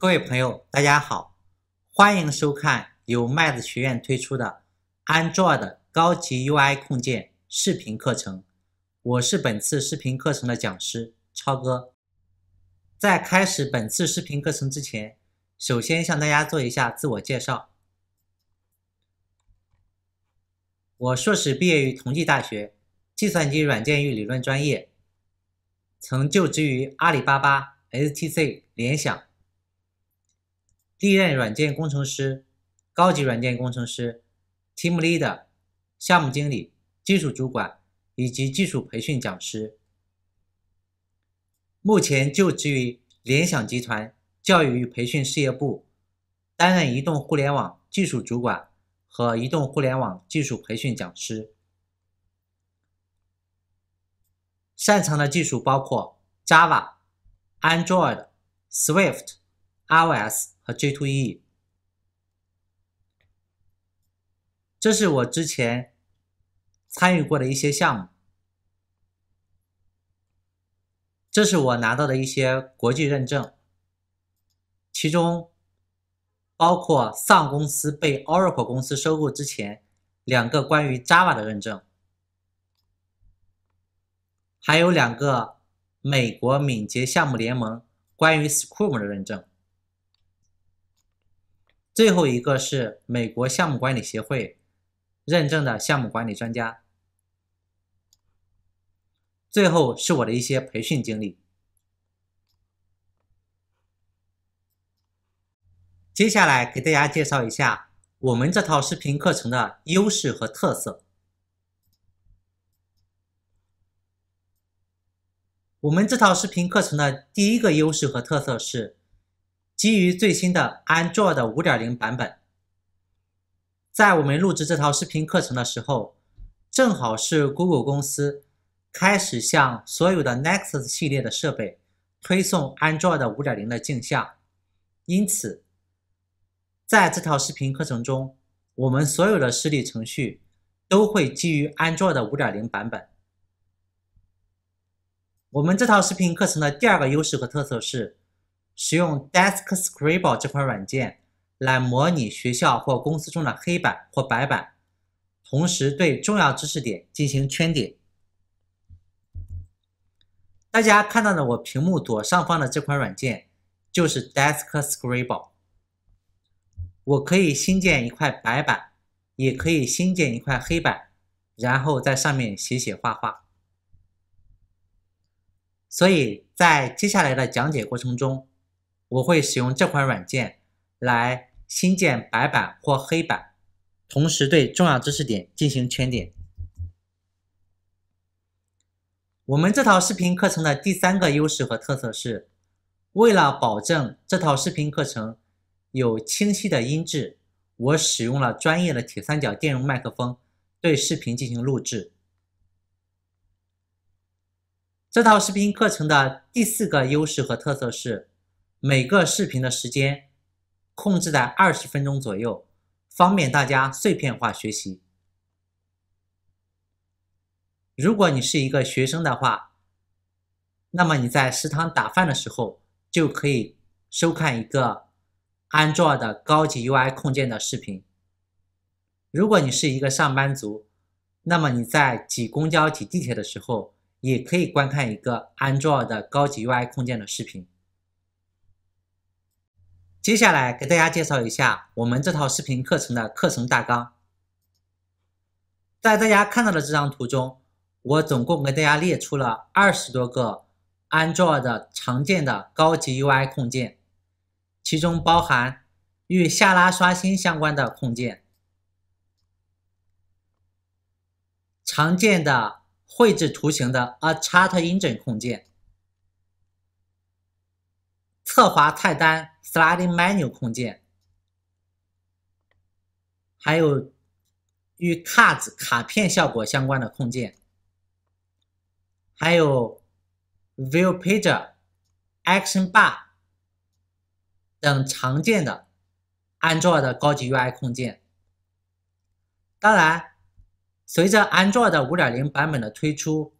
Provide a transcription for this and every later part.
各位朋友，大家好，欢迎收看由麦子学院推出的 Android 高级 UI 控件视频课程。我是本次视频课程的讲师超哥。在开始本次视频课程之前，首先向大家做一下自我介绍。我硕士毕业于同济大学计算机软件与理论专业，曾就职于阿里巴巴、STC、联想。历任软件工程师、高级软件工程师、Team Leader、项目经理、技术主管以及技术培训讲师。目前就职于联想集团教育与培训事业部，担任移动互联网技术主管和移动互联网技术培训讲师。擅长的技术包括 Java、Android、Swift、iOS。和 J2E，这是我之前参与过的一些项目，这是我拿到的一些国际认证，其中包括上公司被 Oracle 公司收购之前两个关于 Java 的认证，还有两个美国敏捷项目联盟关于 Scrum 的认证。最后一个是美国项目管理协会认证的项目管理专家。最后是我的一些培训经历。接下来给大家介绍一下我们这套视频课程的优势和特色。我们这套视频课程的第一个优势和特色是。基于最新的 Android 5.0版本，在我们录制这套视频课程的时候，正好是 Google 公司开始向所有的 Nexus 系列的设备推送 Android 5.0的镜像，因此，在这套视频课程中，我们所有的示例程序都会基于 Android 5.0版本。我们这套视频课程的第二个优势和特色是。使用 Desk Scribble 这款软件来模拟学校或公司中的黑板或白板，同时对重要知识点进行圈点。大家看到的我屏幕左上方的这款软件就是 Desk Scribble。我可以新建一块白板，也可以新建一块黑板，然后在上面写写画画。所以在接下来的讲解过程中。我会使用这款软件来新建白板或黑板，同时对重要知识点进行圈点。我们这套视频课程的第三个优势和特色是为了保证这套视频课程有清晰的音质，我使用了专业的铁三角电容麦克风对视频进行录制。这套视频课程的第四个优势和特色是。每个视频的时间控制在二十分钟左右，方便大家碎片化学习。如果你是一个学生的话，那么你在食堂打饭的时候就可以收看一个安卓的高级 UI 控件的视频。如果你是一个上班族，那么你在挤公交、挤地铁的时候也可以观看一个安卓的高级 UI 控件的视频。接下来给大家介绍一下我们这套视频课程的课程大纲。在大家看到的这张图中，我总共给大家列出了二十多个 Android 常见的高级 UI 控件，其中包含与下拉刷新相关的控件、常见的绘制图形的 A Chart Engine 控件、侧滑菜单。Sliding Menu 控件，还有与 Cards 卡片效果相关的控件，还有 View Pager、Action Bar 等常见的 Android 高级 UI 控件。当然，随着 Android 5.0版本的推出，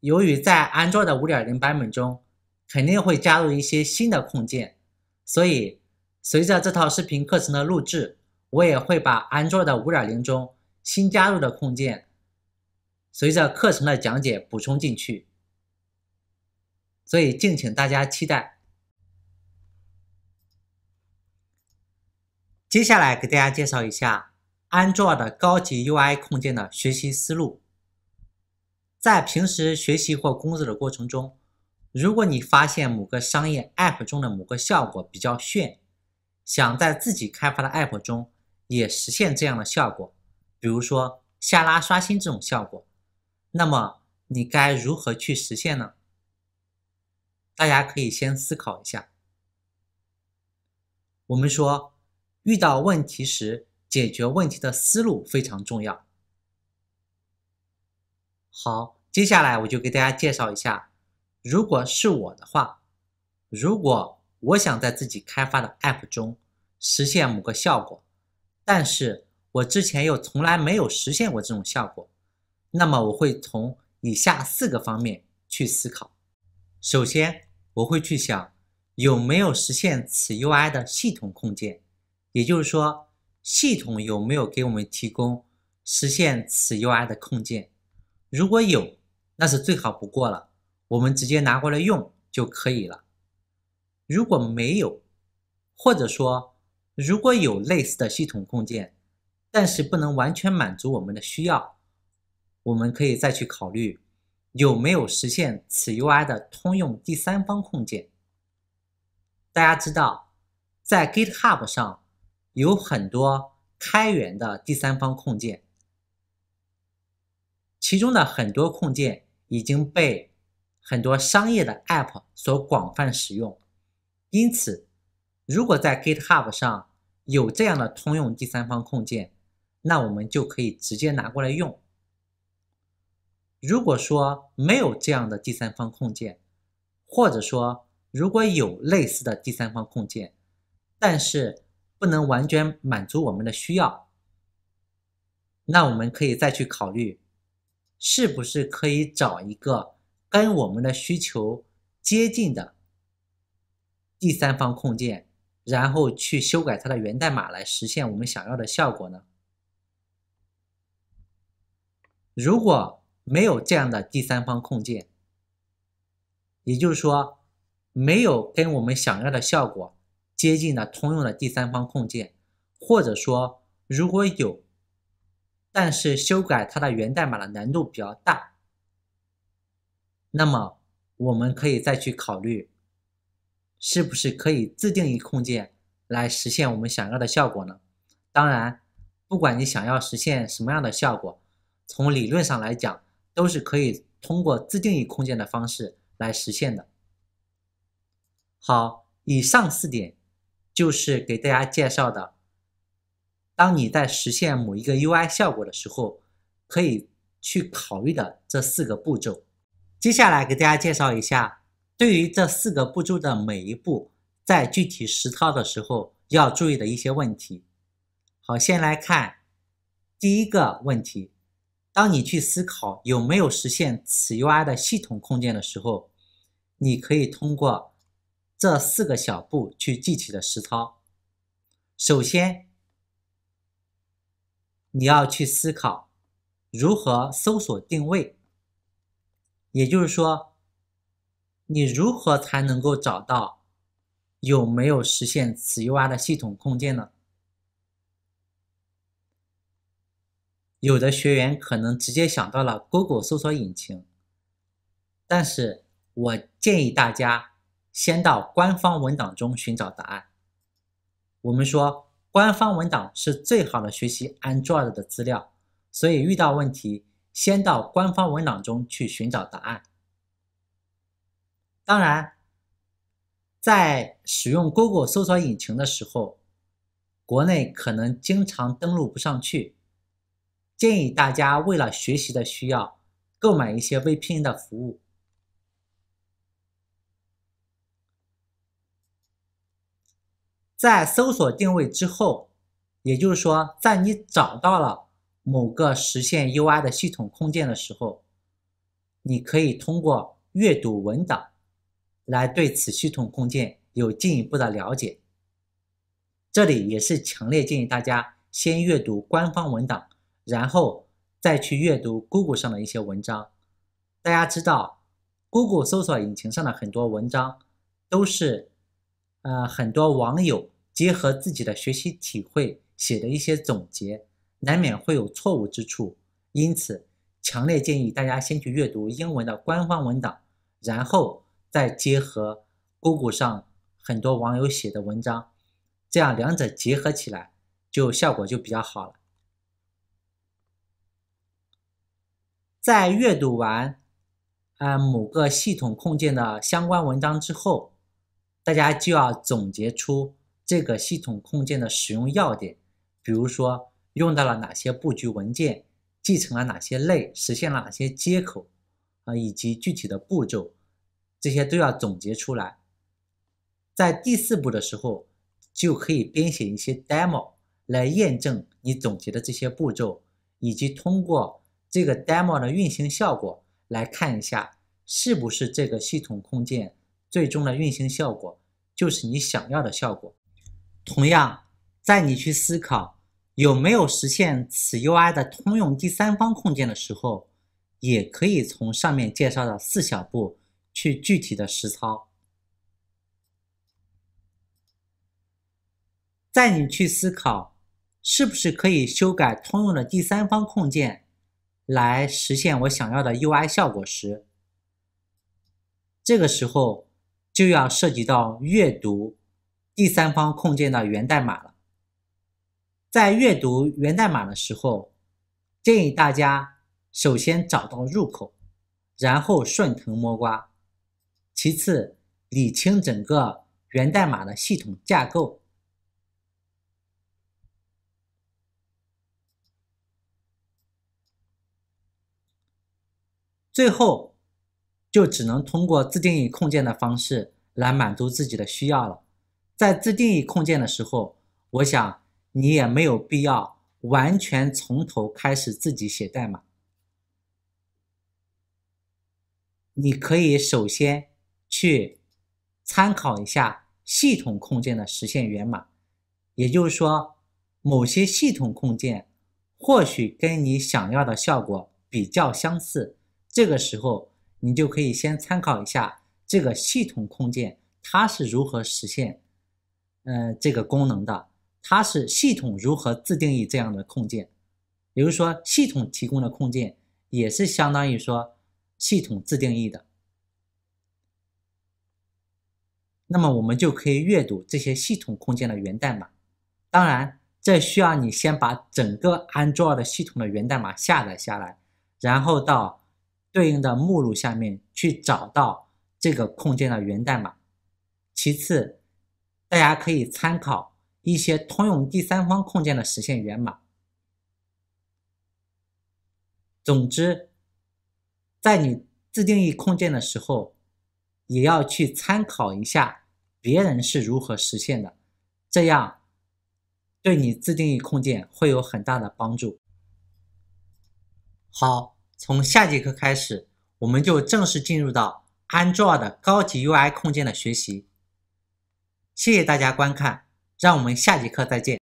由于在 Android 5.0版本中，肯定会加入一些新的控件，所以随着这套视频课程的录制，我也会把 Android 五点零中新加入的控件，随着课程的讲解补充进去。所以，敬请大家期待。接下来给大家介绍一下 Android 高级 UI 控件的学习思路。在平时学习或工作的过程中。如果你发现某个商业 App 中的某个效果比较炫，想在自己开发的 App 中也实现这样的效果，比如说下拉刷新这种效果，那么你该如何去实现呢？大家可以先思考一下。我们说，遇到问题时解决问题的思路非常重要。好，接下来我就给大家介绍一下。如果是我的话，如果我想在自己开发的 App 中实现某个效果，但是我之前又从来没有实现过这种效果，那么我会从以下四个方面去思考。首先，我会去想有没有实现此 UI 的系统控件，也就是说，系统有没有给我们提供实现此 UI 的控件？如果有，那是最好不过了。我们直接拿过来用就可以了。如果没有，或者说如果有类似的系统控件，但是不能完全满足我们的需要，我们可以再去考虑有没有实现此 UI 的通用第三方控件。大家知道，在 GitHub 上有很多开源的第三方控件，其中的很多控件已经被。很多商业的 App 所广泛使用，因此，如果在 GitHub 上有这样的通用第三方控件，那我们就可以直接拿过来用。如果说没有这样的第三方控件，或者说如果有类似的第三方控件，但是不能完全满足我们的需要，那我们可以再去考虑，是不是可以找一个。跟我们的需求接近的第三方控件，然后去修改它的源代码来实现我们想要的效果呢？如果没有这样的第三方控件，也就是说没有跟我们想要的效果接近的通用的第三方控件，或者说如果有，但是修改它的源代码的难度比较大。那么，我们可以再去考虑，是不是可以自定义控件来实现我们想要的效果呢？当然，不管你想要实现什么样的效果，从理论上来讲，都是可以通过自定义控件的方式来实现的。好，以上四点就是给大家介绍的，当你在实现某一个 UI 效果的时候，可以去考虑的这四个步骤。接下来给大家介绍一下，对于这四个步骤的每一步，在具体实操的时候要注意的一些问题。好，先来看第一个问题：当你去思考有没有实现此 UI 的系统控件的时候，你可以通过这四个小步去具体的实操。首先，你要去思考如何搜索定位。也就是说，你如何才能够找到有没有实现此 UI 的系统控件呢？有的学员可能直接想到了 Google 搜索引擎，但是我建议大家先到官方文档中寻找答案。我们说官方文档是最好的学习 Android 的资料，所以遇到问题。先到官方文档中去寻找答案。当然，在使用 Google 搜索引擎的时候，国内可能经常登录不上去，建议大家为了学习的需要，购买一些 VPN 的服务。在搜索定位之后，也就是说，在你找到了。某个实现 UI 的系统控件的时候，你可以通过阅读文档来对此系统控件有进一步的了解。这里也是强烈建议大家先阅读官方文档，然后再去阅读 Google 上的一些文章。大家知道，Google 搜索引擎上的很多文章都是呃很多网友结合自己的学习体会写的一些总结。难免会有错误之处，因此强烈建议大家先去阅读英文的官方文档，然后再结合 Google 上很多网友写的文章，这样两者结合起来就效果就比较好了。在阅读完呃某个系统控件的相关文章之后，大家就要总结出这个系统控件的使用要点，比如说。用到了哪些布局文件，继承了哪些类，实现了哪些接口，啊，以及具体的步骤，这些都要总结出来。在第四步的时候，就可以编写一些 demo 来验证你总结的这些步骤，以及通过这个 demo 的运行效果来看一下，是不是这个系统控件最终的运行效果就是你想要的效果。同样，在你去思考。有没有实现此 UI 的通用第三方控件的时候，也可以从上面介绍的四小步去具体的实操。在你去思考是不是可以修改通用的第三方控件来实现我想要的 UI 效果时，这个时候就要涉及到阅读第三方控件的源代码了。在阅读源代码的时候，建议大家首先找到入口，然后顺藤摸瓜；其次理清整个源代码的系统架构；最后就只能通过自定义控件的方式来满足自己的需要了。在自定义控件的时候，我想。你也没有必要完全从头开始自己写代码，你可以首先去参考一下系统控件的实现源码，也就是说，某些系统控件或许跟你想要的效果比较相似，这个时候你就可以先参考一下这个系统控件它是如何实现，呃，这个功能的。它是系统如何自定义这样的控件，比如说，系统提供的控件也是相当于说系统自定义的。那么我们就可以阅读这些系统空间的源代码。当然，这需要你先把整个 Android 的系统的源代码下载下来，然后到对应的目录下面去找到这个空间的源代码。其次，大家可以参考。一些通用第三方控件的实现源码。总之，在你自定义控件的时候，也要去参考一下别人是如何实现的，这样对你自定义控件会有很大的帮助。好，从下节课开始，我们就正式进入到 Android 高级 UI 控件的学习。谢谢大家观看。让我们下节课再见。